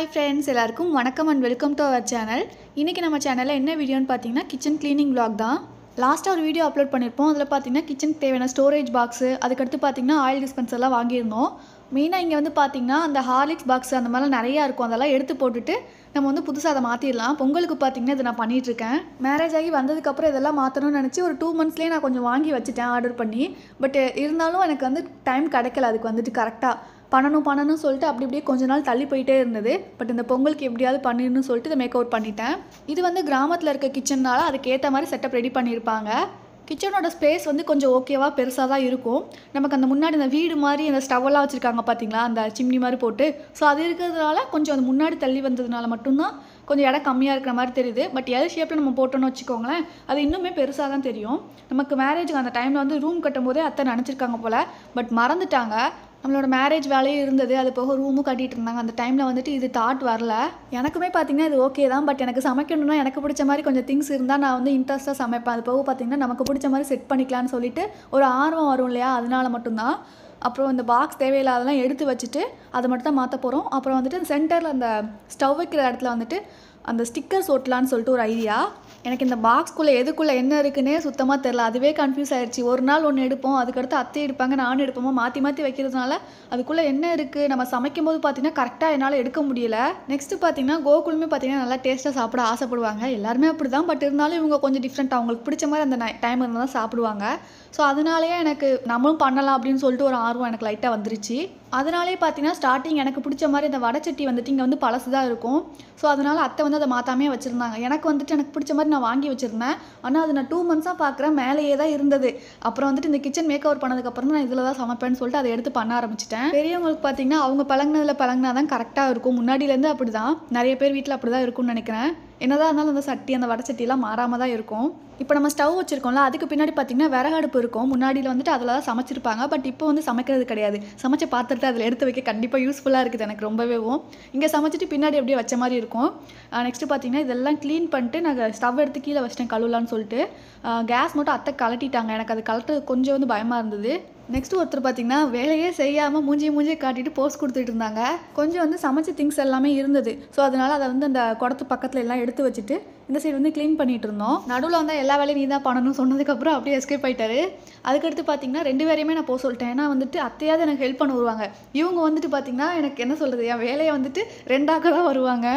hi friends எல்லாருக்கும் வணக்கம் and welcome to our channel இன்றைக்கி நம்ம சேனலில் என்ன வீடியோன்னு பார்த்தீங்கன்னா கிச்சன் க்ளீனிங் ப்ளாக் தான் லாஸ்ட்டாக ஒரு வீடியோ அப்லோட் பண்ணியிருப்போம் அதில் பார்த்தீங்கன்னா கிச்சனுக்கு தேவையான ஸ்டோரேஜ் பாக்ஸு அதுக்கடுத்து பார்த்தீங்கன்னா ஆயில் டிஸ்பென்சர்லாம் வாங்கியிருந்தோம் மெயினாக இங்கே வந்து பார்த்திங்கன்னா அந்த ஹார்லிக்ஸ் பாக்ஸ் அந்த மாதிரிலாம் நிறையா இருக்கும் அதெல்லாம் எடுத்து போட்டுட்டு நம்ம வந்து புதுசாக அதை மாற்றிடலாம் பொங்கலுக்கு பார்த்திங்கன்னா இதை நான் பண்ணிகிட்ருக்கேன் மேரேஜ் ஆகி வந்ததுக்கப்புறம் இதெல்லாம் மாற்றணும்னு நினச்சி ஒரு டூ மந்த்ஸ்லேயே நான் கொஞ்சம் வாங்கி வச்சுட்டேன் ஆர்டர் பண்ணி பட் இருந்தாலும் எனக்கு வந்து டைம் கிடைக்கல அதுக்கு வந்துட்டு கரெக்டாக பண்ணணும் பண்ணணும்னு சொல்லிட்டு அப்படி இப்படியே கொஞ்ச நாள் தள்ளி போயிட்டே இருந்தது பட் இந்த பொங்கலுக்கு எப்படியாவது பண்ணிடணும்னு சொல்லிட்டு இதை மேக் அவுட் பண்ணிட்டேன் இது வந்து கிராமத்தில் இருக்க கிச்சன்னால அதுக்கேற்ற மாதிரி செட்டப் ரெடி பண்ணியிருப்பாங்க கிச்சனோட ஸ்பேஸ் வந்து கொஞ்சம் ஓகேவாக பெருசாக தான் இருக்கும் நமக்கு அந்த முன்னாடி அந்த வீடு மாதிரி அந்த ஸ்டவ்வெல்லாம் வச்சுருக்காங்க பார்த்தீங்களா அந்த சிம்னி மாதிரி போட்டு ஸோ அது இருக்கிறதுனால கொஞ்சம் அது முன்னாடி தள்ளி வந்ததுனால மட்டும்தான் கொஞ்சம் இடம் கம்மியாக இருக்கிற மாதிரி தெரியுது பட் எல் ஷேப்பில் நம்ம போட்டோன்னு வச்சுக்கோங்களேன் அது இன்னுமே பெருசாக தான் தெரியும் நமக்கு மேரேஜுக்கு அந்த டைமில் வந்து ரூம் கட்டும் போதே அத்தை நினச்சிருக்காங்க போல் பட் மறந்துட்டாங்க நம்மளோட மேரேஜ் வேலையும் இருந்தது அது போக ரூமும் கட்டிகிட்டு இருந்தாங்க அந்த டைமில் வந்துட்டு இது தாட் வரல எனக்குமே பார்த்திங்கன்னா இது ஓகே தான் பட் எனக்கு சமைக்கணும்னா எனக்கு பிடிச்ச மாதிரி கொஞ்சம் திங்ஸ் இருந்தால் நான் வந்து இன்ட்ரெஸ்ட்டாக சமைப்பேன் அது போக பார்த்திங்கன்னா நமக்கு பிடிச்ச மாதிரி செட் பண்ணிக்கலான்னு சொல்லிட்டு ஒரு ஆர்வம் வரும் இல்லையா அதனால மட்டும்தான் அப்புறம் இந்த பாக்ஸ் தேவையில்லாதெல்லாம் எடுத்து வச்சுட்டு அதை மட்டும் தான் மாற்ற போகிறோம் அப்புறம் வந்துட்டு சென்டரில் அந்த ஸ்டவ் வைக்கிற இடத்துல வந்துட்டு அந்த ஸ்டிக்கர்ஸ் ஒட்டலான்னு சொல்லிட்டு ஒரு ஐடியா எனக்கு இந்த பாக்ஸ்குள்ளே எதுக்குள்ளே என்ன இருக்குன்னே சுத்தமாக தெரில அதுவே கன்ஃபியூஸ் ஆயிடுச்சு ஒரு நாள் ஒன்று எடுப்போம் அதுக்கடுத்து அத்தை எடுப்பாங்க நானும் எடுப்போமா மாற்றி மாற்றி வைக்கிறதுனால அதுக்குள்ளே என்ன இருக்குது நம்ம சமைக்கும் போது பார்த்திங்கன்னா கரெக்டாக என்னால் எடுக்க முடியல நெக்ஸ்ட்டு பார்த்திங்கன்னா கோகுலுமே பார்த்திங்கன்னா நல்லா டேஸ்ட்டாக சாப்பிட ஆசைப்படுவாங்க எல்லாருமே அப்படி தான் பட் இருந்தாலும் இவங்க கொஞ்சம் டிஃப்ரெண்ட்டாக அவங்களுக்கு பிடிச்ச மாதிரி அந்த டைம் இருந்தால் தான் சாப்பிடுவாங்க ஸோ அதனாலேயே எனக்கு நம்மளும் பண்ணலாம் அப்படின்னு சொல்லிட்டு ஒரு ஆர்வம் எனக்கு லைட்டாக வந்துருச்சு அதனாலே பார்த்தீங்கன்னா ஸ்டார்டிங் எனக்கு பிடிச்ச மாதிரி இந்த வடச்சட்டி வந்துட்டு இங்கே வந்து பழசு தான் இருக்கும் ஸோ அதனால் அத்தை வந்து அதை மாற்றாமே வச்சுருந்தாங்க எனக்கு வந்துட்டு எனக்கு பிடிச்ச மாதிரி நான் வாங்கி வச்சுருந்தேன் ஆனால் அது நான் டூ மந்த்ஸாக பார்க்குறேன் மேலேயே தான் இருந்தது அப்புறம் வந்துட்டு இந்த கிச்சன் மேக் ஓவர் பண்ணதுக்கப்புறம் நான் இதில் தான் சமைப்பேன்னு சொல்லிட்டு அதை எடுத்து பண்ண ஆரம்பிச்சிட்டேன் பெரியவங்களுக்கு பார்த்தீங்கன்னா அவங்க பழங்கினதில் பழங்கினா தான் கரெக்டாக இருக்கும் முன்னாடியிலேருந்து அப்படி தான் நிறைய பேர் வீட்டில் அப்படி தான் இருக்கும்னு நினைக்கிறேன் என்னதான் இருந்தாலும் அந்த சட்டி அந்த வடை சட்டிலாம் மாறாமல் தான் இருக்கும் இப்போ நம்ம ஸ்டவ் வச்சுருக்கோம்ல அதுக்கு பின்னாடி விறகு விறகடுப்பு இருக்கும் முன்னாடியில் வந்துட்டு அதில் தான் சமைச்சிருப்பாங்க பட் இப்போ வந்து சமைக்கிறது கிடையாது சமைச்ச பாத்திரத்தை அதில் எடுத்து வைக்க கண்டிப்பாக யூஸ்ஃபுல்லாக இருக்குது எனக்கு ரொம்பவேவும் இங்கே சமைச்சிட்டு பின்னாடி அப்படியே வச்ச மாதிரி இருக்கும் நெக்ஸ்ட்டு பார்த்தீங்கன்னா இதெல்லாம் க்ளீன் பண்ணிட்டு நாங்கள் ஸ்டவ் எடுத்து கீழே வச்சிட்டேன் கழுவலான்னு சொல்லிட்டு கேஸ் மட்டும் அத்தை கலட்டிட்டாங்க எனக்கு அது கலட்டுறது கொஞ்சம் வந்து பயமாக இருந்தது நெக்ஸ்ட் ஒருத்தர் பார்த்திங்கன்னா வேலையே செய்யாமல் மூஞ்சி மூஞ்சியை காட்டிட்டு போஸ்ட் கொடுத்துட்டு இருந்தாங்க கொஞ்சம் வந்து சமைச்ச திங்ஸ் எல்லாமே இருந்தது ஸோ அதனால் அதை வந்து அந்த குடத்து பக்கத்தில் எல்லாம் எடுத்து வச்சுட்டு இந்த சைடு வந்து க்ளீன் பண்ணிகிட்டு இருந்தோம் நடுவில் வந்து எல்லா வேலையும் நீ தான் பண்ணணும்னு சொன்னதுக்கப்புறம் அப்படியே எஸ்கேப் ஆகிட்டாரு அதுக்கடுத்து பார்த்திங்கன்னா ரெண்டு பேரையுமே நான் போக சொல்லிட்டேன் ஏன்னா வந்துட்டு அத்தையாவது எனக்கு ஹெல்ப் பண்ண வருவாங்க இவங்க வந்துட்டு பார்த்திங்கன்னா எனக்கு என்ன சொல்கிறது என் வேலையை வந்துட்டு ரெண்டாக தான் வருவாங்க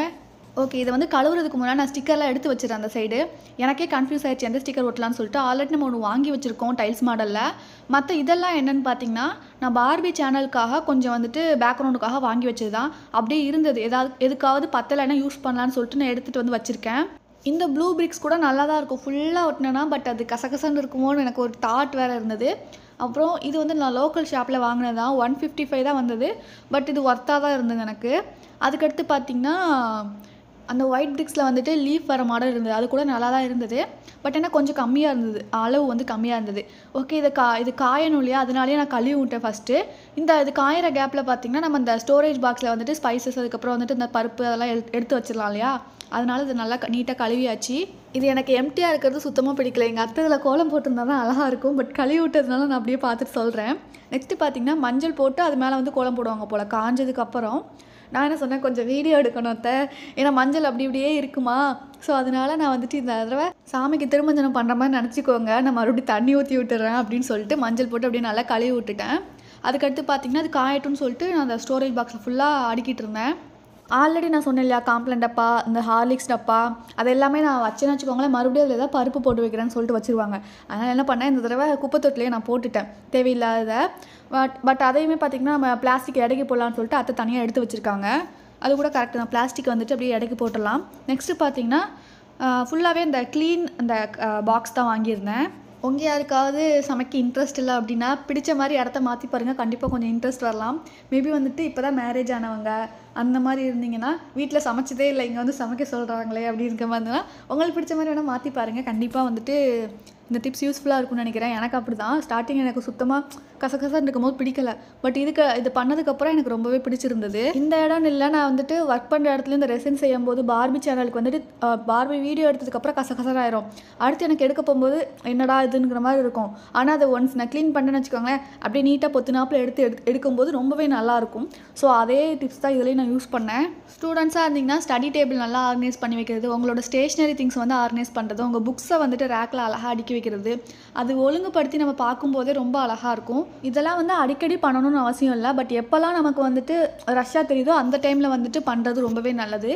ஓகே இதை வந்து கழுவுறதுக்கு முன்னாடி நான் ஸ்டிக்கர்லாம் எடுத்து வச்சுருந்தேன் அந்த சைடு எனக்கே கன்ஃபியூஸ் ஆகிடுச்சு எந்த ஸ்டிக்கர் ஒட்டலான்னு சொல்லிட்டு ஆல்ரெடி நம்ம ஒன்று வாங்கி வச்சுருக்கோம் டைல்ஸ் மாடலில் மற்ற இதெல்லாம் என்னென்னு பார்த்தீங்கன்னா நான் பார்பி சேனலுக்காக கொஞ்சம் வந்துட்டு பேக்ரவுண்டுக்காக வாங்கி வச்சது தான் அப்படியே இருந்தது எதாவது எதுக்காவது பத்தலைன்னா யூஸ் பண்ணலான்னு சொல்லிட்டு நான் எடுத்துகிட்டு வந்து வச்சுருக்கேன் இந்த ப்ளூ பிரிக்ஸ் கூட நல்லா தான் இருக்கும் ஃபுல்லாக ஒட்டினா பட் அது கசகசன்னு இருக்குமோன்னு எனக்கு ஒரு தாட் வேறு இருந்தது அப்புறம் இது வந்து நான் லோக்கல் ஷாப்பில் வாங்கினது தான் ஒன் ஃபிஃப்டி ஃபைவ் தான் வந்தது பட் இது ஒர்த்தாக தான் இருந்தது எனக்கு அதுக்கடுத்து பார்த்திங்கன்னா அந்த ஒயிட் பிரிக்ஸில் வந்துட்டு லீஃப் வர மாடல் இருந்தது அது கூட நல்லா தான் இருந்தது பட் என்ன கொஞ்சம் கம்மியாக இருந்தது அளவு வந்து கம்மியாக இருந்தது ஓகே இதை கா இது காயணும் இல்லையா அதனாலேயே நான் கழுவி விட்டேன் ஃபஸ்ட்டு இந்த இது காயிற கேப்பில் பார்த்திங்கன்னா நம்ம இந்த ஸ்டோரேஜ் பாக்ஸில் வந்துட்டு ஸ்பைசஸ் அதுக்கப்புறம் வந்துட்டு இந்த பருப்பு அதெல்லாம் எடுத்து வச்சிடலாம் இல்லையா அதனால் இது நல்லா நீட்டாக கழுவியாச்சு இது எனக்கு எம்டியாக இருக்கிறது சுத்தமாக பிடிக்கல எங்கள் அத்தை இதில் கோலம் தான் அழகாக இருக்கும் பட் கழுவி விட்டதுனால நான் அப்படியே பார்த்துட்டு சொல்கிறேன் நெக்ஸ்ட்டு பார்த்திங்கன்னா மஞ்சள் போட்டு அது மேலே வந்து கோலம் போடுவாங்க போல் காஞ்சதுக்கப்புறம் நான் என்ன சொன்னேன் கொஞ்சம் வீடியோ எடுக்கணும் அத்தை ஏன்னா மஞ்சள் அப்படி இப்படியே இருக்குமா ஸோ அதனால் நான் வந்துட்டு இந்த தடவை சாமிக்கு திருமஞ்சனம் பண்ணுற மாதிரி நினச்சிக்கோங்க நான் மறுபடியும் தண்ணி ஊற்றி விட்டுறேன் அப்படின்னு சொல்லிட்டு மஞ்சள் போட்டு அப்படியே நல்லா கழுவி விட்டுட்டேன் அதுக்கடுத்து பார்த்தீங்கன்னா அது காயட்டும்னு சொல்லிட்டு நான் அந்த ஸ்டோரேஜ் பாக்ஸில் ஃபுல்லாக அடுக்கிட்டு இருந்தேன் ஆல்ரெடி நான் சொன்னேன் இல்லையா காம்ப்ளன் டப்பா இந்த ஹார்லிக்ஸ் டப்பா அது எல்லாமே நான் வச்சேன்னு வச்சுக்கோங்களேன் மறுபடியும் அதில் ஏதாவது பருப்பு போட்டு வைக்கிறேன்னு சொல்லிட்டு வச்சுருவாங்க அதனால் என்ன பண்ணேன் இந்த தடவை குப்பை நான் போட்டுட்டேன் தேவையில்லாத பட் பட் அதையுமே பார்த்திங்கன்னா நம்ம பிளாஸ்டிக் இடைக்கு போடலான்னு சொல்லிட்டு அதை தனியாக எடுத்து வச்சுருக்காங்க அது கூட கரெக்டாக தான் பிளாஸ்டிக் வந்துட்டு அப்படியே இடைக்கு போட்டுடலாம் நெக்ஸ்ட்டு பார்த்திங்கன்னா ஃபுல்லாகவே இந்த க்ளீன் அந்த பாக்ஸ் தான் வாங்கியிருந்தேன் உங்கள் யாருக்காவது சமைக்க இன்ட்ரெஸ்ட் இல்லை அப்படின்னா பிடிச்ச மாதிரி இடத்த மாற்றி பாருங்கள் கண்டிப்பாக கொஞ்சம் இன்ட்ரெஸ்ட் வரலாம் மேபி வந்துட்டு இப்போ தான் மேரேஜ் ஆனவங்க அந்த மாதிரி இருந்தீங்கன்னா வீட்டில் சமைச்சதே இல்லை இங்கே வந்து சமைக்க சொல்கிறாங்களே அப்படி இருக்க மாதிரி இருந்ததுன்னா உங்களுக்கு பிடிச்ச மாதிரி வேணால் மாற்றி பாருங்கள் கண்டிப்பாக வந்துட்டு இந்த டிப்ஸ் யூஸ்ஃபுல்லாக இருக்கும்னு நினைக்கிறேன் எனக்கு அப்படி தான் ஸ்டார்டிங் எனக்கு சுத்தமாக கசகசன்னு இருக்கும்போது பிடிக்கல பட் இதுக்கு இது பண்ணதுக்கப்புறம் எனக்கு ரொம்பவே பிடிச்சிருந்தது இந்த இடம்னு இல்லை நான் வந்துட்டு ஒர்க் பண்ணுற இடத்துல இந்த ரெசன் செய்யும் போது பார்பி சேனலுக்கு வந்துட்டு பார்பி வீடியோ எடுத்ததுக்கப்புறம் கசகசராயிரும் அடுத்து எனக்கு எடுக்க போகும்போது என்னடா இதுங்கிற மாதிரி இருக்கும் ஆனால் அதை ஒன்ஸ் நான் க்ளீன் பண்ணேன்னு வச்சுக்கோங்களேன் அப்படியே நீட்டாக பொத்து நாப்பில் எடுத்து எடுக்கும்போது ரொம்பவே நல்லாயிருக்கும் ஸோ அதே டிப்ஸ் தான் இதுலேயும் நான் யூஸ் பண்ணேன் ஸ்டூடெண்ட்ஸாக இருந்தீங்கன்னா ஸ்டடி டேபிள் நல்லா ஆர்கனைஸ் பண்ணி வைக்கிறது உங்களோட ஸ்டேஷ்னரி திங்ஸ் வந்து ஆர்கனைஸ் பண்ணுறது உங்கள் புக்ஸை வந்துட்டு ரேக்கில் அழகாக அடுக்கி வைக்கிறது அது ஒழுங்குபடுத்தி நம்ம பார்க்கும்போதே ரொம்ப அழகாக இருக்கும் இதெல்லாம் வந்து அடிக்கடி பண்ணணும்னு அவசியம் இல்லை பட் எப்போல்லாம் நமக்கு வந்துட்டு ரஷ்ஷாக தெரியுதோ அந்த டைமில் வந்துட்டு பண்ணுறது ரொம்பவே நல்லது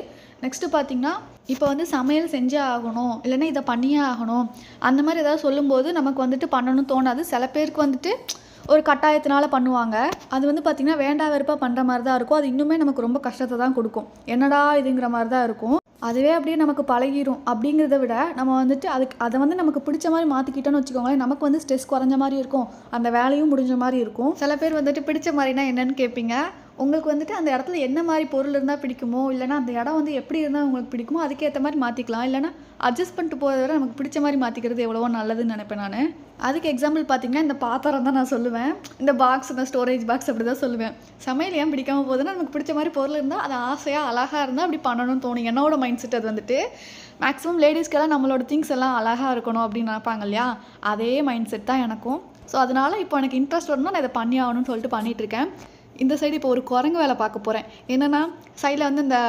நெக்ஸ்ட்டு பார்த்திங்கன்னா இப்போ வந்து சமையல் செஞ்சே ஆகணும் இல்லைன்னா இதை பண்ணியே ஆகணும் அந்த மாதிரி ஏதாவது சொல்லும்போது நமக்கு வந்துட்டு பண்ணணும்னு தோணாது சில பேருக்கு வந்துட்டு ஒரு கட்டாயத்தினால பண்ணுவாங்க அது வந்து பார்த்திங்கன்னா வேண்டா வெறுப்பாக பண்ணுற மாதிரி தான் இருக்கும் அது இன்னுமே நமக்கு ரொம்ப கஷ்டத்தை தான் கொடுக்கும் என்னடா இதுங்கிற மாதிரி தான் இருக்கும் அதுவே அப்படியே நமக்கு பழகிரும் அப்படிங்கிறத விட நம்ம வந்துட்டு அதுக்கு அதை வந்து நமக்கு பிடிச்ச மாதிரி மாற்றிக்கிட்டோன்னு வச்சுக்கோங்களேன் நமக்கு வந்து ஸ்ட்ரெஸ் குறைஞ்ச மாதிரி இருக்கும் அந்த வேலையும் முடிஞ்ச மாதிரி இருக்கும் சில பேர் வந்துட்டு பிடிச்ச மாதிரினா என்னன்னு கேட்பீங்க உங்களுக்கு வந்துட்டு அந்த இடத்துல என்ன மாதிரி பொருள் இருந்தால் பிடிக்குமோ இல்லைனா அந்த இடம் வந்து எப்படி இருந்தால் உங்களுக்கு பிடிக்குமோ அதுக்கேற்ற மாதிரி மாற்றிக்கலாம் இல்லைனா அட்ஜஸ்ட் பண்ணிட்டு போகிறத விட நமக்கு பிடிச்ச மாதிரி மாற்றிக்கிறது எவ்வளவோ நல்லதுன்னு நினைப்பேன் நான் அதுக்கு எக்ஸாம்பிள் பார்த்திங்கன்னா இந்த பாத்திரம் தான் நான் சொல்லுவேன் இந்த பாக்ஸ் இந்த ஸ்டோரேஜ் பாக்ஸ் அப்படி தான் சொல்லுவேன் சமையல் ஏன் பிடிக்காமல் போகுதுன்னா நமக்கு பிடிச்ச மாதிரி பொருள் இருந்தால் அது ஆசையாக அழகாக இருந்தால் அப்படி பண்ணணும்னு தோணும் என்னோட மைண்ட் செட் அது வந்துட்டு மேக்ஸிமம் லேடிஸ்க்கெல்லாம் நம்மளோட திங்ஸ் எல்லாம் அழகாக இருக்கணும் அப்படின்னு நினைப்பாங்க இல்லையா அதே மைண்ட் செட் தான் எனக்கும் ஸோ அதனால் இப்போ எனக்கு இன்ட்ரெஸ்ட் வரணும் நான் இதை பண்ணி ஆகணும்னு சொல்லிட்டு பண்ணிகிட்ருக்கேன் இந்த சைடு இப்போ ஒரு குரங்கு வேலை பார்க்க போகிறேன் என்னென்னா சைடில் வந்து இந்த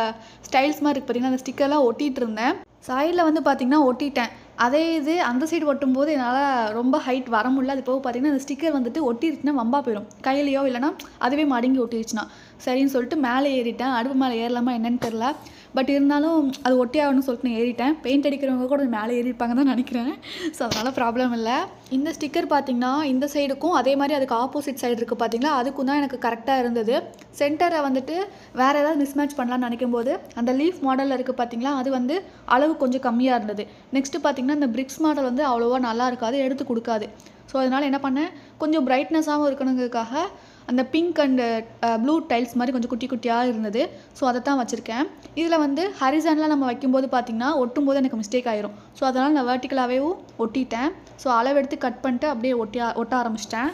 ஸ்டைல்ஸ் மாதிரி இருக்குது பார்த்தீங்கன்னா அந்த ஸ்டிக்கர்லாம் ஒட்டிகிட்டு இருந்தேன் சைடில் வந்து பார்த்திங்கன்னா ஒட்டிட்டேன் அதே இது அந்த சைடு ஒட்டும் போது என்னால் ரொம்ப ஹைட் வர முடியல அது போக பார்த்திங்கன்னா அந்த ஸ்டிக்கர் வந்துட்டு ஒட்டிருச்சுன்னா வம்பா போயிடும் கையிலையோ இல்லைனா அதுவே மடங்கி ஒட்டிருச்சுனா சரின்னு சொல்லிட்டு மேலே ஏறிட்டேன் அடுப்பு மேலே ஏறலாமா என்னென்னு தெரில பட் இருந்தாலும் அது ஒட்டியாகணும்னு சொல்லிட்டு நான் ஏறிட்டேன் பெயிண்ட் அடிக்கிறவங்க கூட மேலே ஏறியிருப்பாங்க தான் நினைக்கிறேன் ஸோ அதனால் ப்ராப்ளம் இல்லை இந்த ஸ்டிக்கர் பார்த்திங்கன்னா இந்த சைடுக்கும் அதே மாதிரி அதுக்கு ஆப்போசிட் சைடு இருக்குது பார்த்திங்களா அதுக்கும் தான் எனக்கு கரெக்டாக இருந்தது சென்டரை வந்துட்டு வேறு ஏதாவது மிஸ்மேட்ச் பண்ணலான்னு நினைக்கும் போது அந்த லீஃப் மாடலில் இருக்குது பார்த்திங்களா அது வந்து அளவு கொஞ்சம் கம்மியாக இருந்தது நெக்ஸ்ட்டு பார்த்திங்கன்னா இந்த பிரிக்ஸ் மாடல் வந்து அவ்வளோவா நல்லா இருக்காது எடுத்து கொடுக்காது ஸோ அதனால் என்ன பண்ணேன் கொஞ்சம் பிரைட்னஸாகவும் இருக்கணுங்கிறதுக்காக அந்த பிங்க் அண்டு ப்ளூ டைல்ஸ் மாதிரி கொஞ்சம் குட்டி குட்டியாக இருந்தது ஸோ அதை தான் வச்சுருக்கேன் இதில் வந்து ஹரிசனில் நம்ம வைக்கும்போது பார்த்திங்கன்னா ஒட்டும் போது எனக்கு மிஸ்டேக் ஆயிரும் ஸோ அதனால் நான் வேர்ட்டிக்கலாகவேவும் ஒட்டிட்டேன் ஸோ அளவெடுத்து கட் பண்ணிட்டு அப்படியே ஒட்டி ஒட்ட ஆரம்பிச்சிட்டேன்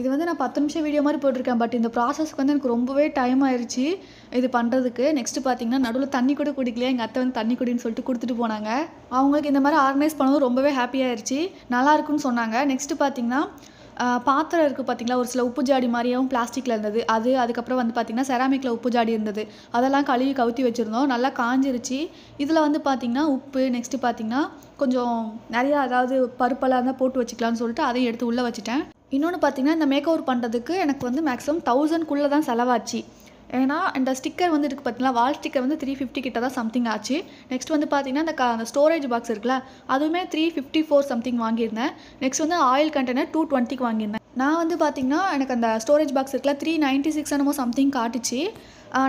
இது வந்து நான் பத்து நிமிஷம் வீடியோ மாதிரி போட்டிருக்கேன் பட் இந்த ப்ராசஸ்க்கு வந்து எனக்கு ரொம்பவே டைம் ஆயிடுச்சு இது பண்ணுறதுக்கு நெக்ஸ்ட் பார்த்தீங்கன்னா நடுவில் தண்ணி கூட குடிக்கலையே எங்கள் அத்தை வந்து தண்ணி குடின்னு சொல்லிட்டு கொடுத்துட்டு போனாங்க அவங்களுக்கு இந்த மாதிரி ஆர்கனைஸ் பண்ணதும் ரொம்பவே ஹாப்பியாயிருச்சு நல்லா இருக்குன்னு சொன்னாங்க நெக்ஸ்ட் பார்த்தீங்கன்னா பாத்திரம் இருக்குது பார்த்திங்களா ஒரு சில உப்பு ஜாடி மாதிரியும் பிளாஸ்டிக்கில் இருந்தது அது அதுக்கப்புறம் வந்து பார்த்திங்கன்னா செராமிக்கில் உப்பு ஜாடி இருந்தது அதெல்லாம் கழுவி கவுத்தி வச்சுருந்தோம் நல்லா காஞ்சிருச்சு இதில் வந்து பார்த்திங்கன்னா உப்பு நெக்ஸ்ட்டு பார்த்திங்கன்னா கொஞ்சம் நிறையா அதாவது பருப்பெல்லாம் இருந்தால் போட்டு வச்சுக்கலாம்னு சொல்லிட்டு அதையும் எடுத்து உள்ளே வச்சுட்டேன் இன்னொன்று பார்த்திங்கன்னா இந்த மேக் ஓவர் பண்ணுறதுக்கு எனக்கு வந்து மேக்ஸிமம் தௌசண்ட்குள்ளே தான் செலவாச்சு ஏன்னா இந்த ஸ்டிக்கர் வந்து இருக்குது பார்த்தீங்களா வால் ஸ்டிக்கர் வந்து த்ரீ ஃபிஃப்டி கிட்ட தான் சம்திங் ஆச்சு நெக்ஸ்ட் வந்து பார்த்தீங்கன்னா அந்த அந்த ஸ்டோரேஜ் பாக்ஸ் இருக்குல்ல அதுவுமே த்ரீ ஃபிஃப்டி ஃபோர் சம்திங் வாங்கியிருந்தேன் நெக்ஸ்ட் வந்து ஆயில் கண்டெய்னர் டூ டுவெண்ட்டிக்கு வாங்கியிருந்தேன் நான் வந்து பார்த்திங்கன்னா எனக்கு அந்த ஸ்டோரேஜ் பாக்ஸ் இருக்குல்ல த்ரீ நைன்ட்டி சிக்ஸ் என்னமோ சம்திங் காட்டுச்சு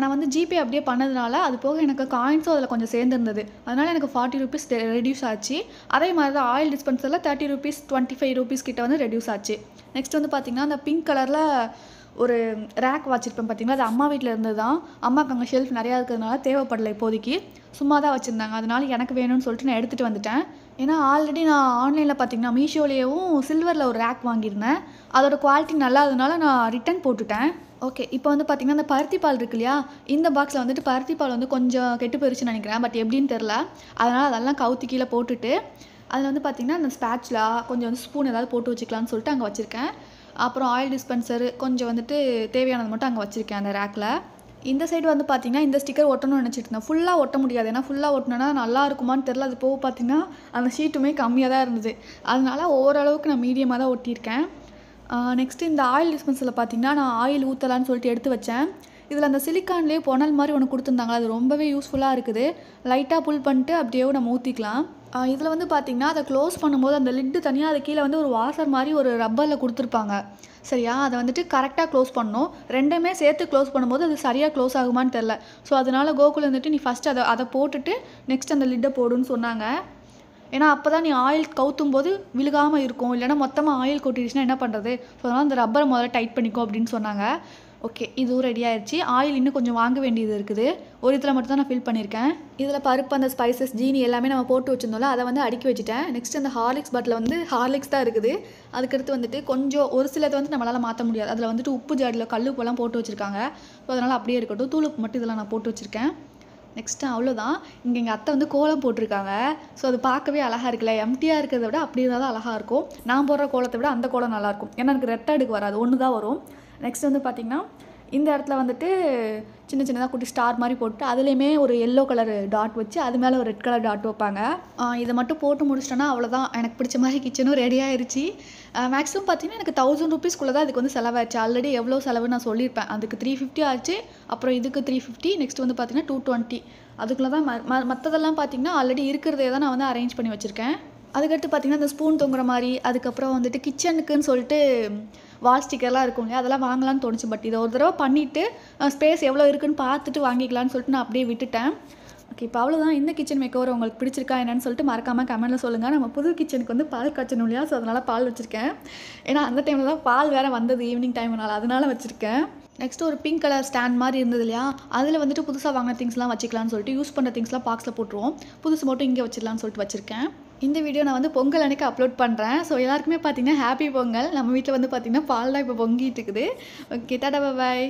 நான் வந்து ஜிபே அப்படியே பண்ணதுனால அது போக எனக்கு காயின்ஸும் அதில் கொஞ்சம் சேர்ந்துருந்தது அதனால் எனக்கு ஃபார்ட்டி ருபீஸ் ரெடியூஸ் ஆச்சு அதே மாதிரி தான் ஆயில் டிஸ்பென்சரில் thirty rupees twenty five rupees கிட்ட வந்து ரெடியூஸ் ஆச்சு நெக்ஸ்ட் வந்து பார்த்திங்கன்னா அந்த பிங்க் கலரில் ஒரு ரேக் வச்சுருப்பேன் பார்த்திங்களா அது அம்மா வீட்டில் இருந்து தான் அம்மாவுக்கு அங்கே ஷெல்ஃப் நிறையா இருக்கிறதுனால தேவைப்படலை இப்போதைக்கு சும்மா தான் வச்சுருந்தாங்க அதனால் எனக்கு வேணும்னு சொல்லிட்டு நான் எடுத்துகிட்டு வந்துட்டேன் ஏன்னா ஆல்ரெடி நான் ஆன்லைனில் பார்த்தீங்கன்னா மீஷோலேயும் சில்வரில் ஒரு ரேக் வாங்கியிருந்தேன் அதோடய குவாலிட்டி நல்லா அதனால நான் ரிட்டன் போட்டுட்டேன் ஓகே இப்போ வந்து பார்த்திங்கன்னா அந்த பருத்தி பால் இருக்கு இல்லையா இந்த பாக்ஸில் வந்துட்டு பருத்தி பால் வந்து கொஞ்சம் கெட்டு போயிருச்சுன்னு நினைக்கிறேன் பட் எப்படின்னு தெரில அதனால் அதெல்லாம் கவுத்தி கீழே போட்டுட்டு அதில் வந்து பார்த்திங்கன்னா அந்த ஸ்பேட்ச்லா கொஞ்சம் வந்து ஸ்பூன் ஏதாவது போட்டு வச்சுக்கலான்னு சொல்லிட்டு அங்கே வச்சுருக்கேன் அப்புறம் ஆயில் டிஸ்பென்சரு கொஞ்சம் வந்துட்டு தேவையானது மட்டும் அங்கே வச்சுருக்கேன் அந்த ரேக்கில் இந்த சைடு வந்து பார்த்திங்கன்னா இந்த ஸ்டிக்கர் ஒட்டணும்னு நினச்சிட்டு இருந்தேன் ஃபுல்லாக ஒட்ட முடியாது ஏன்னா ஃபுல்லாக ஒட்டினோன்னா நல்லா இருக்குமான்னு தெரில அது போக பார்த்திங்கன்னா அந்த ஷீட்டுமே கம்மியாக தான் இருந்தது அதனால் ஓரளவுக்கு நான் மீடியமாக தான் ஒட்டியிருக்கேன் நெக்ஸ்ட்டு இந்த ஆயில் டிஸ்பென்சரில் பார்த்திங்கன்னா நான் ஆயில் ஊற்றலான்னு சொல்லிட்டு எடுத்து வச்சேன் இதில் அந்த சிலிக்கான்லேயே பொனல் மாதிரி ஒன்று கொடுத்துருந்தாங்களா அது ரொம்பவே யூஸ்ஃபுல்லாக இருக்குது லைட்டாக புல் பண்ணிட்டு அப்படியே நம்ம ஊற்றிக்கலாம் இதில் வந்து பார்த்திங்கன்னா அதை க்ளோஸ் பண்ணும்போது அந்த லிட்டு தனியாக அது கீழே வந்து ஒரு வாசர் மாதிரி ஒரு ரப்பரில் கொடுத்துருப்பாங்க சரியா அதை வந்துட்டு கரெக்டாக க்ளோஸ் பண்ணணும் ரெண்டுமே சேர்த்து க்ளோஸ் பண்ணும்போது அது சரியாக க்ளோஸ் ஆகுமான்னு தெரில ஸோ அதனால் கோகுல் வந்துட்டு நீ ஃபஸ்ட் அதை அதை போட்டுட்டு நெக்ஸ்ட் அந்த லிட்டை போடுன்னு சொன்னாங்க ஏன்னா அப்போ தான் நீ ஆயில் கவுத்தும் போது விழுகாமல் இருக்கும் இல்லைனா மொத்தமாக ஆயில் கொட்டிடுச்சுன்னா என்ன பண்ணுறது ஸோ அதனால் அந்த ரப்பரை முதல்ல டைட் பண்ணிக்கோ அப்படின்னு சொன்னாங்க ஓகே இதுவும் ரெடி ஆயிடுச்சு ஆயில் இன்னும் கொஞ்சம் வாங்க வேண்டியது இருக்குது ஒரு இதில் மட்டும் தான் நான் ஃபில் பண்ணியிருக்கேன் இதில் பருப்பு அந்த ஸ்பைசஸ் ஜீனி எல்லாமே நம்ம போட்டு வச்சிருந்தோம்ல அதை வந்து அடுக்கி வச்சுட்டேன் நெக்ஸ்ட் அந்த ஹார்லிக்ஸ் பாட்டில் வந்து ஹார்லிக்ஸ் தான் இருக்குது அதுக்கடுத்து வந்துட்டு கொஞ்சம் ஒரு சிலது வந்து நம்மளால் மாற்ற முடியாது அதில் வந்துட்டு உப்பு ஜாடியில் கல் உப்பெல்லாம் போட்டு வச்சுருக்காங்க ஸோ அதனால் அப்படியே இருக்கட்டும் தூளுக்கு மட்டும் இதெல்லாம் நான் போட்டு வச்சுருக்கேன் நெக்ஸ்ட்டு அவ்வளோதான் இங்கே எங்கள் அத்தை வந்து கோலம் போட்டிருக்காங்க ஸோ அது பார்க்கவே அழகாக இருக்குல்ல எம்டியாக இருக்கிறத விட அப்படி இருந்தால் தான் அழகாக இருக்கும் நான் போடுற கோலத்தை விட அந்த கோலம் நல்லாயிருக்கும் ஏன்னா எனக்கு ரெட் வராது ஒன்று தான் வரும் நெக்ஸ்ட் வந்து பார்த்திங்கன்னா இந்த இடத்துல வந்துட்டு சின்ன சின்னதாக குட்டி ஸ்டார் மாதிரி போட்டு அதுலேயுமே ஒரு எல்லோ கலர் டாட் வச்சு அது மேலே ஒரு ரெட் கலர் டாட் வைப்பாங்க இதை மட்டும் போட்டு முடிச்சிட்டோன்னா அவ்வளோதான் எனக்கு பிடிச்ச மாதிரி கிச்சனும் ரெடி ஆயிடுச்சு மேக்ஸிமம் பார்த்தீங்கன்னா எனக்கு தௌசண்ட் ருபீஸ்க்குள்ளே தான் அதுக்கு வந்து செலவாச்சு ஆல்ரெடி எவ்வளோ செலவு நான் சொல்லியிருப்பேன் அதுக்கு த்ரீ ஃபிஃப்டி ஆச்சு அப்புறம் இதுக்கு த்ரீ ஃபிஃப்டி நெக்ஸ்ட் வந்து பார்த்திங்கன்னா டூ டுவெண்ட்டி அதுக்குள்ளே தான் ம மற்றதெல்லாம் பார்த்திங்கன்னா ஆல்ரெடி இருக்கிறதே தான் நான் வந்து அரேஞ்ச் பண்ணி வச்சுருக்கேன் அதுக்கடுத்து பார்த்திங்கன்னா இந்த ஸ்பூன் தொங்குற மாதிரி அதுக்கப்புறம் வந்துட்டு கிச்சனுக்குன்னு சொல்லிட்டு வால் ஸ்டிக்கர்லாம் இருக்கும் இல்லையா அதெல்லாம் வாங்கலாம்னு தோணுச்சு பட் இதை ஒரு தடவை பண்ணிவிட்டு ஸ்பேஸ் எவ்வளோ இருக்குன்னு பார்த்துட்டு வாங்கிக்கலான்னு சொல்லிட்டு நான் அப்படியே விட்டுட்டேன் ஓகே இப்போ அவ்வளோதான் இந்த கிச்சன் மேக் உங்களுக்கு பிடிச்சிருக்கா என்னன்னு சொல்லிட்டு மறக்காமல் கமெண்ட்டில் சொல்லுங்கள் நம்ம புது கிச்சனுக்கு வந்து பால் காய்ச்சணும் இல்லையா ஸோ அதனால் பால் வச்சுருக்கேன் ஏன்னா அந்த டைமில் தான் பால் வேறு வந்தது ஈவினிங் டைம்னால அதனால் வச்சுருக்கேன் நெக்ஸ்ட் ஒரு பிங்க் கலர் ஸ்டாண்ட் மாதிரி இருந்தது இல்லையா அதில் வந்துட்டு புதுசாக வாங்கின திங்ஸ்லாம் வச்சுக்கலான்னு சொல்லிட்டு யூஸ் பண்ணுற திங்ஸ்லாம் பாக்ஸில் போட்டுருவோம் புதுசு மட்டும் இங்கே வச்சிடலான்னு சொல்லிட்டு வச்சுருக்கேன் இந்த வீடியோ நான் வந்து பொங்கல் அன்றைக்கி அப்லோட் பண்ணுறேன் ஸோ எல்லாருக்குமே பார்த்தீங்கன்னா ஹாப்பி பொங்கல் நம்ம வீட்டில் வந்து பார்த்திங்கன்னா பால் தான் இப்போ பொங்கிட்டு இருக்குது ஓகே டாடா பாய்